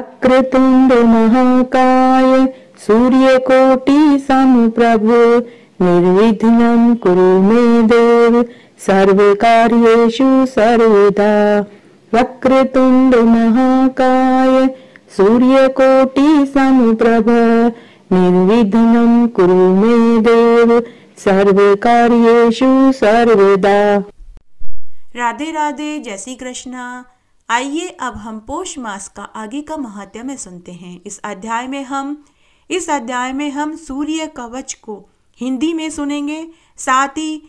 महाकाय सूर्यकोटि सूर्यकोटिसमप्रभु निर्विघ्नं कुरु मे देव सर्वकार्येषु सर्वदा वक्रतुंड महाकाय वक्रतुण्डमहाकाय सूर्यकोटिसमप्रभ निर्विघ्नं कुरु मे देव सर्वकार्येषु सर्वदा राधे राधे जय श्री कृष्णा आइए अब हम पोष मास का आगे का महात्म्य में सुनते हैं इस अध्याय में हम इस अध्याय में हम सूर्य कवच को हिंदी में सुनेंगे साथ ही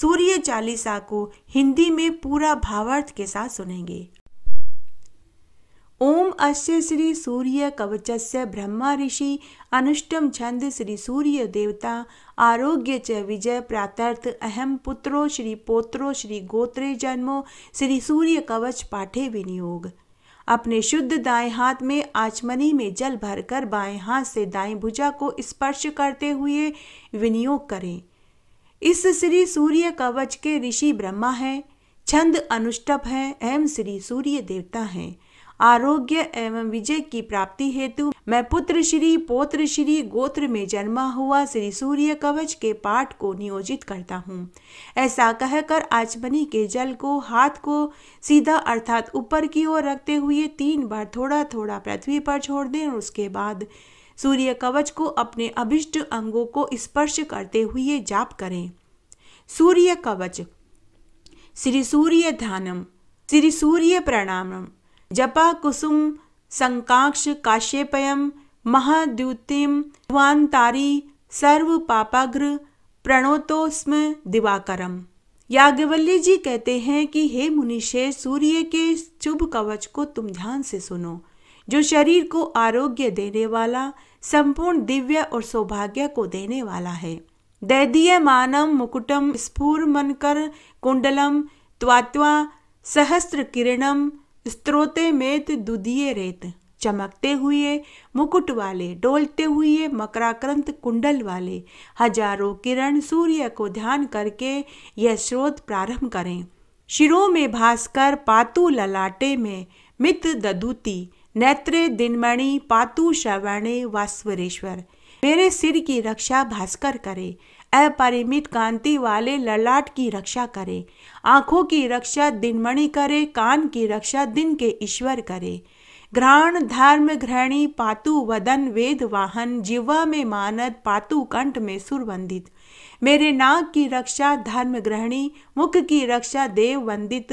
सूर्य चालीसा को हिंदी में पूरा भावार्थ के साथ सुनेंगे ओम अस्य श्री सूर्य कवचस्य ब्रह्मा ऋषि अनुष्टम छंद श्री सूर्य देवता आरोग्य च विजय प्रातर्थ अहम पुत्रो श्री पोत्रो श्री गोत्रे जन्मो श्री सूर्य कवच पाठे विनियोग अपने शुद्ध दाएं हाथ में आचमनी में जल भरकर बाएं हाथ से दाएं भुजा को स्पर्श करते हुए विनियोग करें इस श्री सूर्य कवच के ऋषि ब्रह्मा हैं छंद अनुष्टप हैं एम श्री सूर्य देवता हैं आरोग्य एवं विजय की प्राप्ति हेतु मैं पुत्र श्री पोत्र श्री गोत्र में जन्मा हुआ श्री सूर्य कवच के पाठ को नियोजित करता हूँ ऐसा कहकर आचमनी के जल को हाथ को सीधा अर्थात ऊपर की ओर रखते हुए तीन बार थोड़ा थोड़ा पृथ्वी पर छोड़ दें और उसके बाद सूर्य कवच को अपने अभिष्ट अंगों को स्पर्श करते हुए जाप करें सूर्य कवच श्री सूर्य ध्यानम श्री सूर्य प्रणामम जपा कुसुम संकाक्ष काश्यपयम महाद्युतिम ध्वान्तारी सर्व पापाग्र प्रणोतोस्म दिवाकरम याज्ञवल्ली जी कहते हैं कि हे मुनिषे सूर्य के शुभ कवच को तुम ध्यान से सुनो जो शरीर को आरोग्य देने वाला संपूर्ण दिव्य और सौभाग्य को देने वाला है दैदीय मानम मुकुटम स्फूर मनकर कुंडलम त्वात्वा सहस्त्र किरणम स्त्रोते मेत दुदिये रेत चमकते हुए मुकुट वाले डोलते हुए मकराक्रंत कुंडल वाले हजारों किरण सूर्य को ध्यान करके यह स्रोत प्रारंभ करें शिरों में भास्कर पातु ललाटे में मित ददूती नेत्रे दिनमणि पातु श्रवणे वास्वरेश्वर मेरे सिर की रक्षा भास्कर करे अपरिमित कांति वाले ललाट की रक्षा करे आँखों की रक्षा दिनमणि करे कान की रक्षा दिन के ईश्वर करे घ्राण धर्म घृणी पातु वदन वेद वाहन जीवा में मानद पातु कंठ में सुरवंदित मेरे नाक की रक्षा धर्म ग्रहणी मुख की रक्षा देव वंदित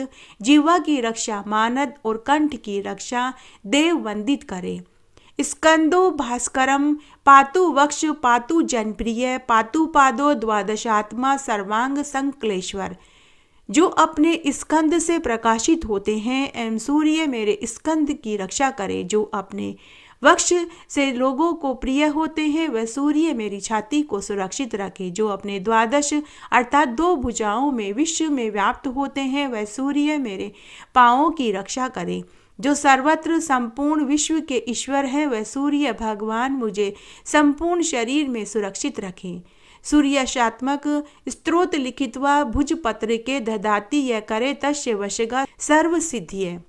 जीवा की रक्षा मानद और कंठ की रक्षा देव वंदित करे स्कंदो भास्करम पातु वक्ष पातु जनप्रिय पातु पादो द्वादशात्मा सर्वांग संकलेश्वर जो अपने स्कंद से प्रकाशित होते हैं एवं सूर्य मेरे स्कंद की रक्षा करे जो अपने वक्ष से लोगों को प्रिय होते हैं वह सूर्य मेरी छाती को सुरक्षित रखे जो अपने द्वादश अर्थात दो भुजाओं में विश्व में व्याप्त होते हैं वह सूर्य मेरे पाओ की रक्षा करें जो सर्वत्र संपूर्ण विश्व के ईश्वर हैं वह सूर्य भगवान मुझे संपूर्ण शरीर में सुरक्षित रखें सूर्यशात्मक स्त्रोत लिखित व पत्र के धदाती यह करे तस्य वशगा सर्व सिद्धिय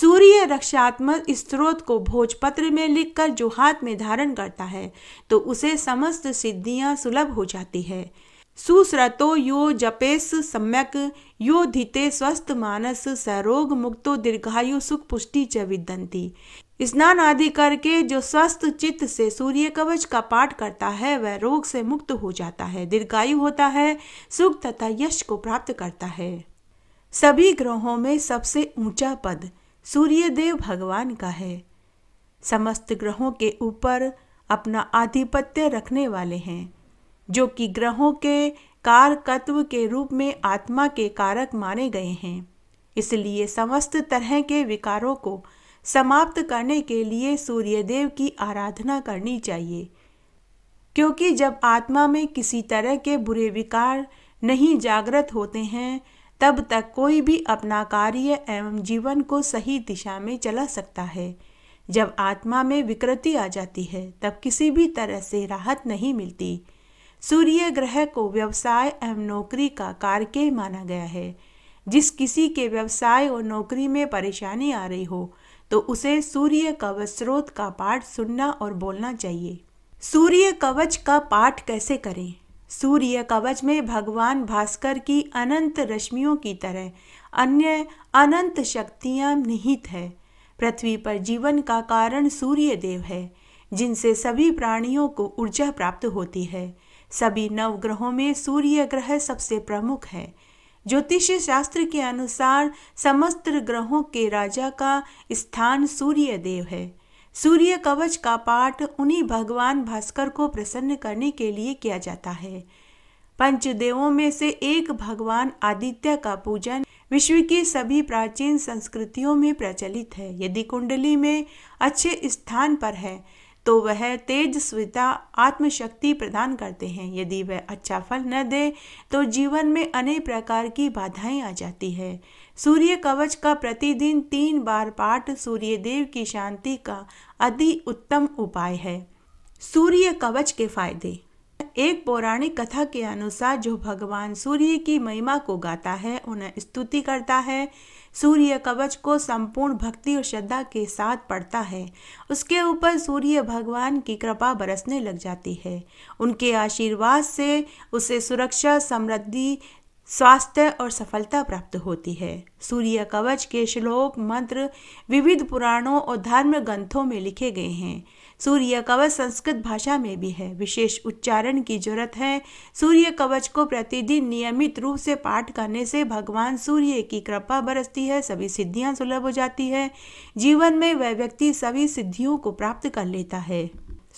सूर्य रक्षात्मक स्त्रोत को भोजपत्र में लिखकर जो हाथ में धारण करता है तो उसे समस्त सिद्धियां सुलभ हो जाती है सुस्रतो यो जपेस सम्यक यो धिते स्वस्थ मानस सरोग मुक्तो दीर्घायु सुख पुष्टि च विद्यंती स्नान आदि करके जो स्वस्थ चित्त से सूर्य कवच का पाठ करता है वह रोग से मुक्त हो जाता है दीर्घायु होता है सुख तथा यश को प्राप्त करता है सभी ग्रहों में सबसे ऊंचा पद सूर्यदेव भगवान का है समस्त ग्रहों के ऊपर अपना आधिपत्य रखने वाले हैं जो कि ग्रहों के कारकत्व के रूप में आत्मा के कारक माने गए हैं इसलिए समस्त तरह के विकारों को समाप्त करने के लिए सूर्यदेव की आराधना करनी चाहिए क्योंकि जब आत्मा में किसी तरह के बुरे विकार नहीं जागृत होते हैं तब तक कोई भी अपना कार्य एवं जीवन को सही दिशा में चला सकता है जब आत्मा में विकृति आ जाती है तब किसी भी तरह से राहत नहीं मिलती सूर्य ग्रह को व्यवसाय एवं नौकरी का कारके माना गया है जिस किसी के व्यवसाय और नौकरी में परेशानी आ रही हो तो उसे सूर्य कवच स्रोत का पाठ सुनना और बोलना चाहिए सूर्य कवच का पाठ कैसे करें सूर्य कवच में भगवान भास्कर की अनंत रश्मियों की तरह अन्य अनंत शक्तियाँ निहित है पृथ्वी पर जीवन का कारण सूर्य देव है जिनसे सभी प्राणियों को ऊर्जा प्राप्त होती है सभी नव ग्रहों में सूर्य ग्रह सबसे प्रमुख है ज्योतिष शास्त्र के अनुसार समस्त ग्रहों के राजा का स्थान सूर्य देव है सूर्य कवच का पाठ उन्हीं भगवान भास्कर को प्रसन्न करने के लिए किया जाता है पंचदेवों में से एक भगवान आदित्य का पूजन विश्व की सभी प्राचीन संस्कृतियों में प्रचलित है यदि कुंडली में अच्छे स्थान पर है तो वह तेजस्विता आत्मशक्ति प्रदान करते हैं यदि वह अच्छा फल न दे तो जीवन में अनेक प्रकार की बाधाएं आ जाती है सूर्य कवच का प्रतिदिन तीन बार पाठ सूर्य देव की शांति का अति उत्तम उपाय है सूर्य कवच के फायदे एक पौराणिक कथा के अनुसार जो भगवान सूर्य की महिमा को गाता है उन्हें स्तुति करता है सूर्य कवच को संपूर्ण भक्ति और श्रद्धा के साथ पढ़ता है उसके ऊपर सूर्य भगवान की कृपा बरसने लग जाती है उनके आशीर्वाद से उसे सुरक्षा समृद्धि स्वास्थ्य और सफलता प्राप्त होती है सूर्य कवच के श्लोक मंत्र विविध पुराणों और धर्म ग्रंथों में लिखे गए हैं सूर्य कवच संस्कृत भाषा में भी है विशेष उच्चारण की जरूरत है सूर्य कवच को प्रतिदिन नियमित रूप से पाठ करने से भगवान सूर्य की कृपा बरसती है सभी सिद्धियां सुलभ हो जाती है जीवन में वह व्यक्ति सभी सिद्धियों को प्राप्त कर लेता है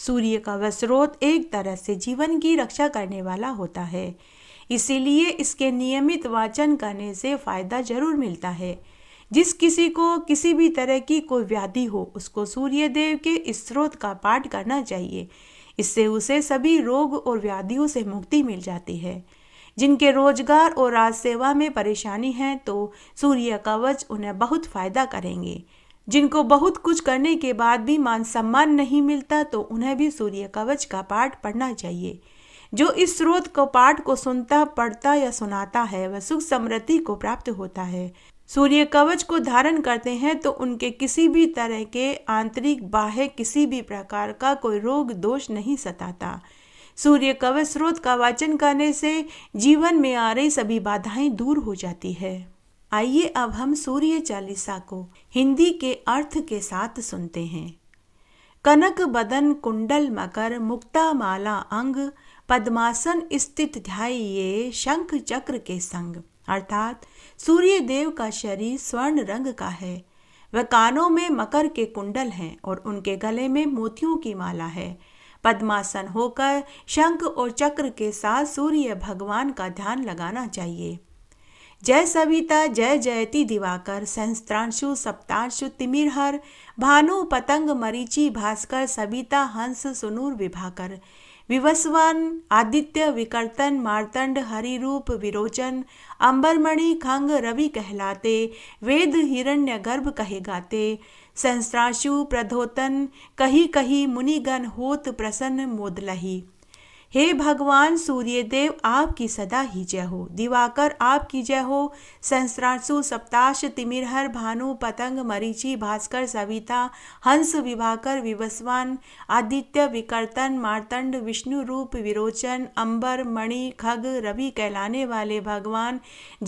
सूर्य कवच स्रोत एक तरह से जीवन की रक्षा करने वाला होता है इसीलिए इसके नियमित वाचन करने से फ़ायदा ज़रूर मिलता है जिस किसी को किसी भी तरह की कोई व्याधि हो उसको सूर्य देव के स्रोत का पाठ करना चाहिए इससे उसे सभी रोग और व्याधियों से मुक्ति मिल जाती है जिनके रोजगार और राज सेवा में परेशानी है तो सूर्य कवच उन्हें बहुत फ़ायदा करेंगे जिनको बहुत कुछ करने के बाद भी मान सम्मान नहीं मिलता तो उन्हें भी सूर्य कवच का पाठ पढ़ना चाहिए जो इस स्रोत को पाठ को सुनता पढ़ता या सुनाता है वह सुख समृद्धि को प्राप्त होता है सूर्य कवच को धारण करते हैं तो उनके किसी भी तरह के आंतरिक बाह्य किसी भी प्रकार का कोई रोग दोष नहीं सताता सूर्य कवच स्रोत का वाचन करने से जीवन में आ रही सभी बाधाएं दूर हो जाती है आइए अब हम सूर्य चालीसा को हिंदी के अर्थ के साथ सुनते हैं कनक बदन कुंडल मकर मुक्ता माला अंग पद्मासन स्थित ध्याये शंख चक्र के संग अर्थात सूर्य देव का शरीर स्वर्ण रंग का है वह कानों में मकर के कुंडल हैं और उनके गले में मोतियों की माला है पद्मासन होकर शंख और चक्र के साथ सूर्य भगवान का ध्यान लगाना चाहिए जय सविता जय जयति दिवाकर सहस्त्रांशु सप्तांशु तिमिरहर भानु पतंग मरीचि भास्कर सविता हंस सुनूर विभाकर विवस्वान आदित्य विकर्तन मार्तंड रूप विरोचन अंबरमणि खंग रवि कहलाते वेद हिरण्य गर्भ कहे गाते संस्त्राशु प्रधोतन कही कही मुनिगण होत प्रसन्न मोदलही हे भगवान सूर्यदेव आपकी सदा ही जय हो दिवाकर आपकी जय हो सहस्रांशु सप्ताश तिमिरहर भानु पतंग मरीचि भास्कर सविता हंस विभाकर विवस्वान आदित्य विकर्तन मार्तंड विष्णु रूप विरोचन अंबर मणि खग रवि कहलाने वाले भगवान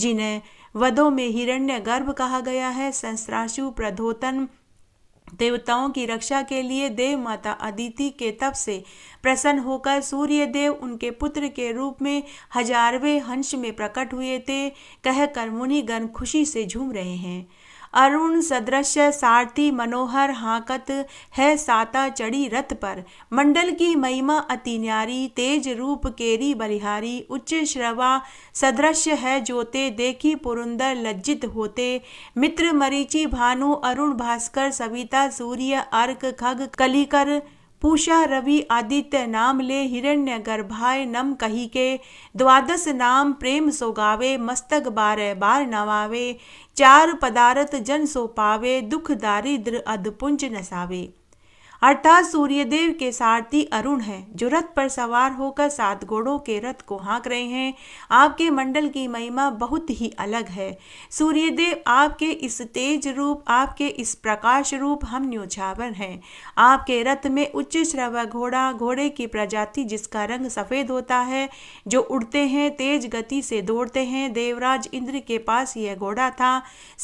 जिन्हें वधों में हिरण्य गर्भ कहा गया है सहस्राशु प्रधोतन देवताओं की रक्षा के लिए देव माता अदिति के तप से प्रसन्न होकर सूर्य देव उनके पुत्र के रूप में हजारवें हंस में प्रकट हुए थे कहकर मुनिगण खुशी से झूम रहे हैं अरुण सदृश सारथी मनोहर हाकत है साता चढ़ी रथ पर मंडल की महिमा अति न्यारी तेज रूप केरी बलिहारी उच्च श्रवा सदृश है जोते देखी पुरुंदर लज्जित होते मित्र मरीचि भानु अरुण भास्कर सविता सूर्य अर्क खग कलिकर पूषा रवि आदित्य नाम ले हिरण्य गर्भाय नम कही के द्वादश नाम प्रेम सो गावे मस्तक बार बार नवावे चार पदार्थ जन सो पावे दुख दारिद्र अधपुंज नसावे अर्थात सूर्यदेव के सारथी अरुण हैं जो रथ पर सवार होकर सात घोड़ों के रथ को हाँक रहे हैं आपके मंडल की महिमा बहुत ही अलग है सूर्यदेव आपके इस तेज रूप आपके इस प्रकाश रूप हम न्योछावर हैं आपके रथ में उच्च श्रव घोड़ा घोड़े की प्रजाति जिसका रंग सफ़ेद होता है जो उड़ते हैं तेज गति से दौड़ते हैं देवराज इंद्र के पास यह घोड़ा था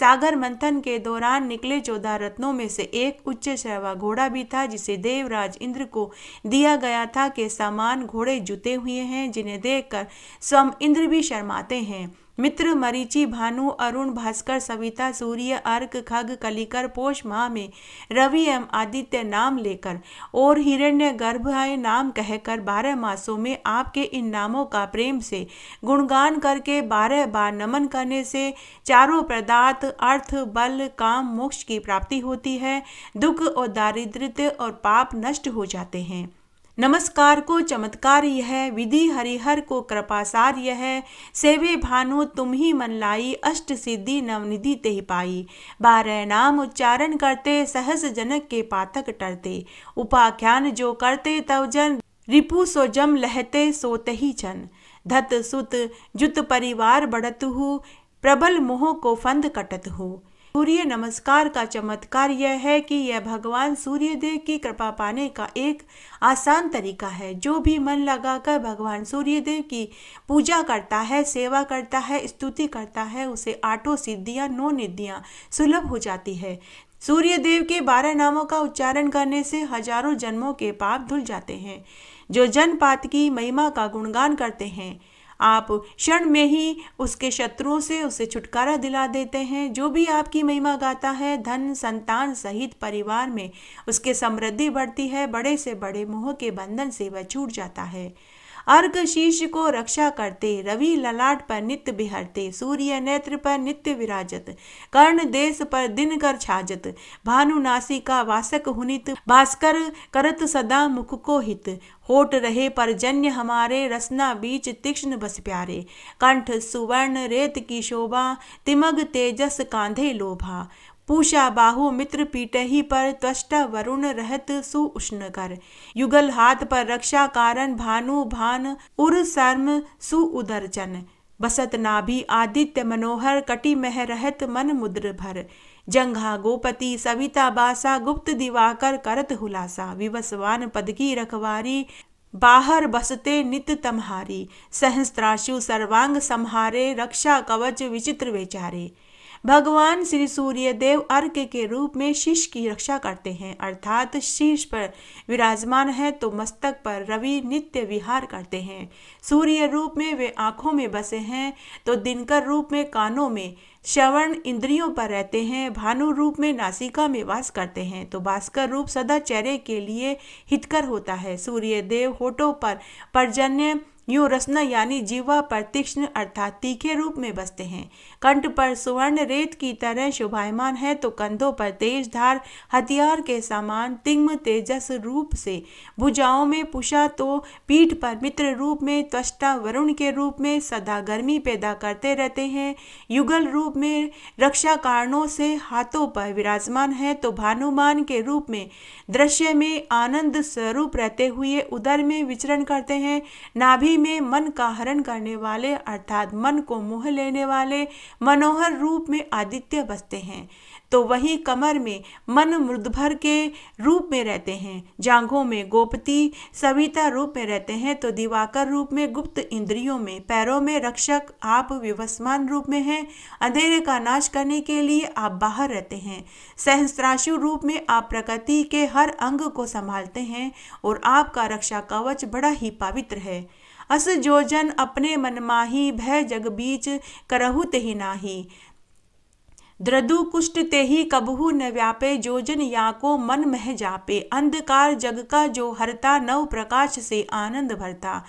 सागर मंथन के दौरान निकले चौदह रत्नों में से एक उच्च श्रवा घोड़ा भी था जिसे देवराज इंद्र को दिया गया था के समान घोड़े जुते हुए हैं जिन्हें देखकर स्वयं इंद्र भी शर्माते हैं मित्र मरीचि भानु अरुण भास्कर सविता सूर्य अर्क खग कलिकर पोष माह में रवि एवं आदित्य नाम लेकर और हिरण्य गर्भाय नाम कहकर बारह मासों में आपके इन नामों का प्रेम से गुणगान करके बारह बार नमन करने से चारों पदार्थ अर्थ बल काम मोक्ष की प्राप्ति होती है दुख और दारिद्र्य और पाप नष्ट हो जाते हैं नमस्कार को चमत्कार यह विधि हरिहर को कृपासार यह सेवे भानो तुम ही मन लाई अष्ट सिद्धि नवनिधि ते पाई बारह नाम उच्चारण करते सहस जनक के पातक टरते उपाख्यान जो करते तव जन रिपु सो जम लहते सोते ही जन धत सुत जुत परिवार बढ़त हु प्रबल मोह को फंद कटत हूँ सूर्य नमस्कार का चमत्कार यह है कि यह भगवान सूर्यदेव की कृपा पाने का एक आसान तरीका है जो भी मन लगाकर भगवान सूर्यदेव की पूजा करता है सेवा करता है स्तुति करता है उसे आठों सिद्धियाँ नौ निधियाँ सुलभ हो जाती है सूर्य देव के बारह नामों का उच्चारण करने से हजारों जन्मों के पाप धुल जाते हैं जो जनपात की महिमा का गुणगान करते हैं आप क्षण में ही उसके शत्रुओं से उसे छुटकारा दिला देते हैं जो भी आपकी महिमा गाता है धन संतान सहित परिवार में उसके समृद्धि बढ़ती है बड़े से बड़े मोह के बंधन से वह छूट जाता है अर्घ शीश को रक्षा करते रवि ललाट पर नित्य बिहरते सूर्य नेत्र पर नित्य विराजत कर्ण देश पर दिन कर छाजत भानुनासी का वासक हुनित भास्कर करत सदा मुख को हित होट रहे परजन्य हमारे रसना बीच तीक्ष्ण बस प्यारे कंठ सुवर्ण रेत की शोभा तिमग तेजस कांधे लोभा पूषा बाहु मित्र पीटही पर त्वष्ट वरुण रहत सुउष्ण कर युगल हाथ पर रक्षा कारण भानु भान उर सर्म सुउदर चन बसत नाभि आदित्य मनोहर कटि मह रहत मन मुद्र भर जंघा गोपति सविता बासा गुप्त दिवाकर करत हुलासा विवसवान पद की रखवारी बाहर बसते नित तमहारी सहस्त्राशु सर्वांग संहारे रक्षा कवच विचित्र वेचारे भगवान श्री सूर्य देव अर्घ के रूप में शीश की रक्षा करते हैं अर्थात शीश पर विराजमान है तो मस्तक पर रवि नित्य विहार करते हैं सूर्य रूप में वे आँखों में बसे हैं तो दिनकर रूप में कानों में श्रवण इंद्रियों पर रहते हैं भानु रूप में नासिका में वास करते हैं तो भास्कर रूप सदा चेहरे के लिए हितकर होता है सूर्य देव होठों पर पर्जन्य यो रसना यानी जीवा पर तीक्ष्ण अर्थात तीखे रूप में बसते हैं कंठ पर सुवर्ण रेत की तरह शोभायमान है तो कंधों पर तेज धार हथियार के समान तिग्म तेजस रूप से भुजाओं में पुषा तो पीठ पर मित्र रूप में त्वष्टा वरुण के रूप में सदा गर्मी पैदा करते रहते हैं युगल रूप में रक्षा कारणों से हाथों पर विराजमान है तो भानुमान के रूप में दृश्य में आनंद स्वरूप रहते हुए उदर में विचरण करते हैं नाभि में मन का हरण करने वाले अर्थात मन को मोह लेने वाले मनोहर रूप में आदित्य बसते हैं तो वही कमर में मन मृदभर के रूप में रहते हैं जांघों में गोपति सविता रूप में रहते हैं तो दिवाकर रूप में गुप्त इंद्रियों में पैरों में रक्षक आप विवस्मान रूप में हैं अंधेरे का नाश करने के लिए आप बाहर रहते हैं सहस्त्राशु रूप में आप प्रकृति के हर अंग को संभालते हैं और आपका रक्षा कवच बड़ा ही पवित्र है अस जो जन अपने मनमाही भय जग बीच करहु तेहि नाही द्रदु कुष्ट तेहि कबहु न व्यापे जोजन या को मन मह जापे अंधकार जग का जो हरता नव प्रकाश से आनंद भरता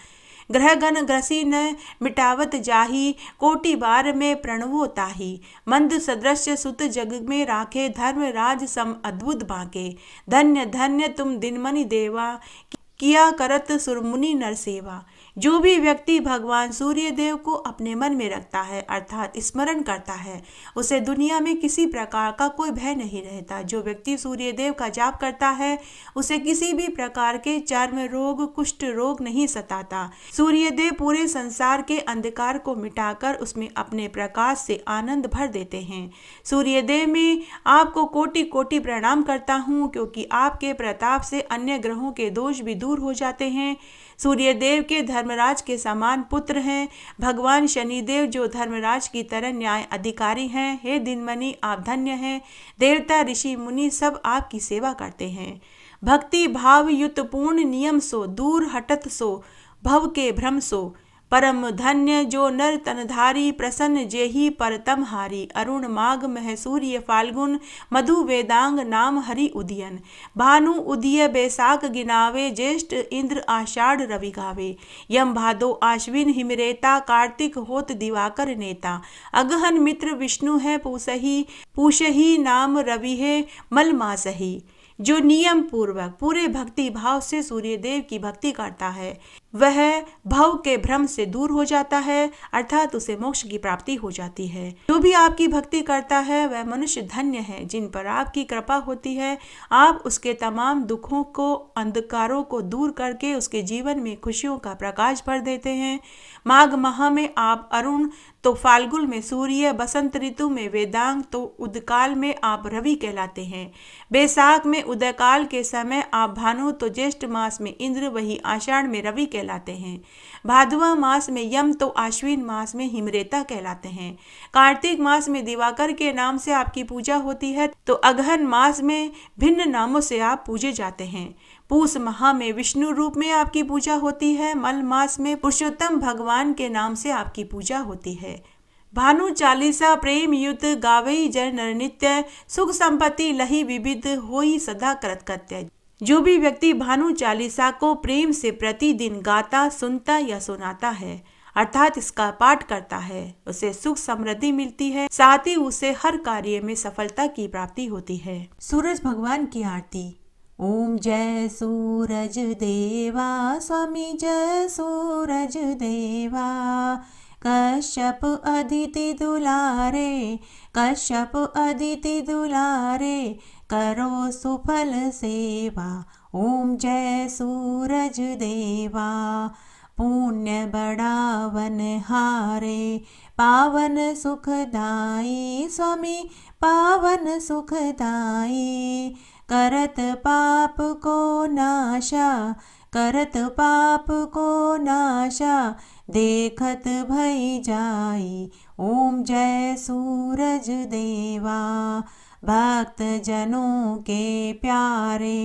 ग्रह गण ग्रसी न मिटावत जाही कोटि बार में प्रणवो ताही मंद सदृश सुत जग में राखे धर्म राज सम अद्भुत बाके धन्य धन्य तुम दिनमणि देवा किया करत सुरमुनि नर सेवा जो भी व्यक्ति भगवान सूर्यदेव को अपने मन में रखता है अर्थात स्मरण करता है उसे दुनिया में किसी प्रकार का कोई भय नहीं रहता जो व्यक्ति सूर्यदेव का जाप करता है उसे किसी भी प्रकार के चर्म रोग कुष्ठ रोग नहीं सताता सूर्यदेव पूरे संसार के अंधकार को मिटाकर उसमें अपने प्रकाश से आनंद भर देते हैं सूर्यदेव में आपको कोटि कोटि प्रणाम करता हूँ क्योंकि आपके प्रताप से अन्य ग्रहों के दोष भी दूर हो जाते हैं सूर्यदेव के धर्मराज के समान पुत्र हैं भगवान शनिदेव जो धर्मराज की तरह न्याय अधिकारी हैं हे दिनमणि आप धन्य हैं देवता ऋषि मुनि सब आपकी सेवा करते हैं भक्ति भाव युत पूर्ण नियम सो दूर हटत सो भव के भ्रम सो परम धन्य जो नर तनधारी प्रसन्न जेहि पर तम हारी अरुण माघ मह सूर्य फाल्गुन मधु वेदांग नाम हरि उदयन भानु उदय बैसाख गिनावे ज्येष्ठ इंद्र आषाढ़ रवि गावे यम भादो आश्विन हिमरेता कार्तिक होत दिवाकर नेता अगहन मित्र विष्णु है पूसही पूषही नाम रवि है मलमासही जो नियम पूर्वक पूरे भक्ति भाव से सूर्य देव की भक्ति करता है वह भव के भ्रम से दूर हो जाता है अर्थात उसे मोक्ष की प्राप्ति हो जाती है जो भी आपकी भक्ति करता है वह मनुष्य धन्य है जिन पर आपकी कृपा होती है आप उसके तमाम दुखों को अंधकारों को दूर करके उसके जीवन में खुशियों का प्रकाश भर देते हैं माघ माह में आप अरुण तो फाल्गुन में सूर्य बसंत ऋतु में वेदांग तो उदकाल में आप रवि कहलाते हैं बैसाख में उदयकाल के समय आप भानु तो ज्येष्ठ मास में इंद्र वही आषाढ़ में रवि कहलाते हैं भादवा मास में यम तो आश्विन मास में हिमरेता कहलाते हैं कार्तिक मास में दिवाकर के नाम से आपकी पूजा होती है तो अगहन मास में भिन्न नामों से आप पूजे जाते हैं पूस माह में विष्णु रूप में आपकी पूजा होती है मल मास में पुरुषोत्तम भगवान के नाम से आपकी पूजा होती है भानु चालीसा प्रेम युत गावई जन नृत्य सुख संपत्ति लही विविध होई सदा कृतकृत्य जो भी व्यक्ति भानु चालीसा को प्रेम से प्रतिदिन गाता सुनता या सुनाता है अर्थात इसका पाठ करता है उसे सुख समृद्धि मिलती है साथ ही उसे हर कार्य में सफलता की प्राप्ति होती है सूरज भगवान की आरती ओम जय सूरज देवा स्वामी जय सूरज देवा कश्यप अदिति दुलारे कश्यप अदिति दुलारे करो सुफल सेवा ओम जय सूरज देवा पुण्य बड़ावन हारे पावन सुखदाई स्वामी पावन सुखदाई करत पाप को नाशा करत पाप को नाशा देखत भई जाई ओम जय सूरज देवा भक्त जनों के प्यारे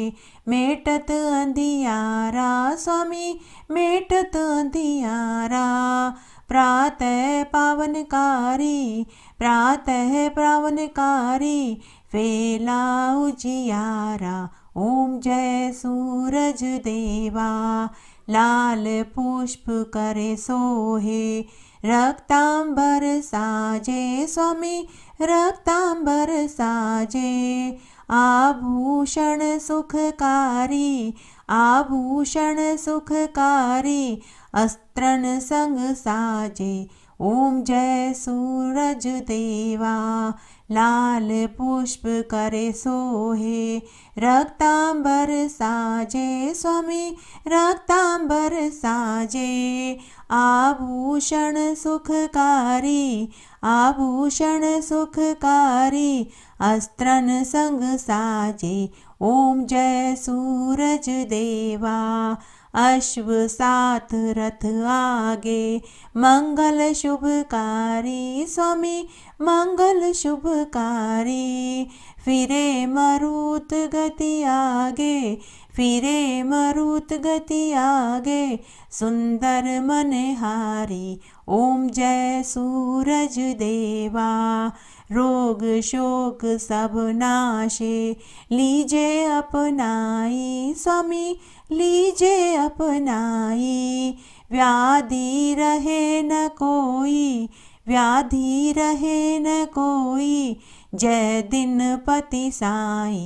मेटत अंधियारा स्वामी मेटत अंधियारा प्रातः पावनकारी प्रातः पावनकारी फेला उजियारा ओम जय सूरज देवा लाल पुष्प करे सोहे रक्तांबर साजे स्वामी रक्तांबर साजे आभूषण सुखकारी आभूषण सुखकारी अस्त्रन संग साजे ओम जय सूरज देवा लाल पुष्प करे सोहे रक्ताम्बर साजे स्वामी रक्ताम्बर साजे आभूषण सुखकारी, आभूषण सुखकारी, अस्त्रन संग साजे, ॐ जय सूरज देवा अश्व सात रथ आगे मंगल शुभकारी स्वामी मंगल शुभकारी फिरे मरुत गति आगे फिरे मरुत गति आगे सुंदर मनहारी ओम जय सूरज देवा रोग शोक सब नाशे लीजे अपनाई स्वामी लीजे अपनाई व्याधि रहे न कोई व्याधि रहे न कोई जय दिन पति साई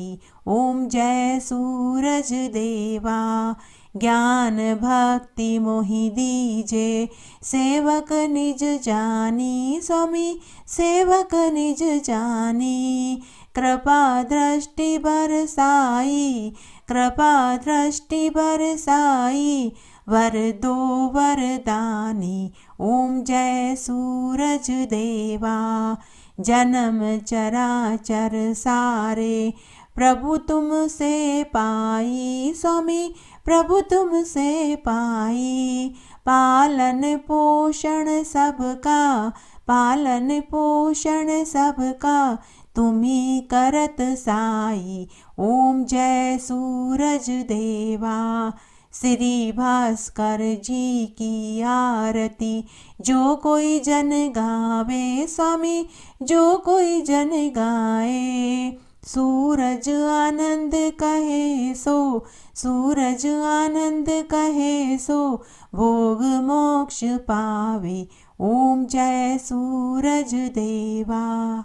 ओम जय सूरज देवा ज्ञान भक्ति मोहि दीजे सेवक निज जानी स्वामी सेवक निज जानी कृपा दृष्टि बरसाई कृपा दृष्टि बरसाई वरदो वरदानी ओम जय सूरज देवा जन्म चराचर सारे प्रभु तुम से पाई स्वामी प्रभु तुम से पाई पालन पोषण सबका पालन पोषण सबका तुम्ही करत साई ओम जय सूरज देवा श्री भास्कर जी की आरती जो कोई जन गावे स्वामी जो कोई जन गाए सूरज आनंद कहे सो सूरज आनंद कहे सो भोग मोक्ष पावे ओम जय सूरज देवा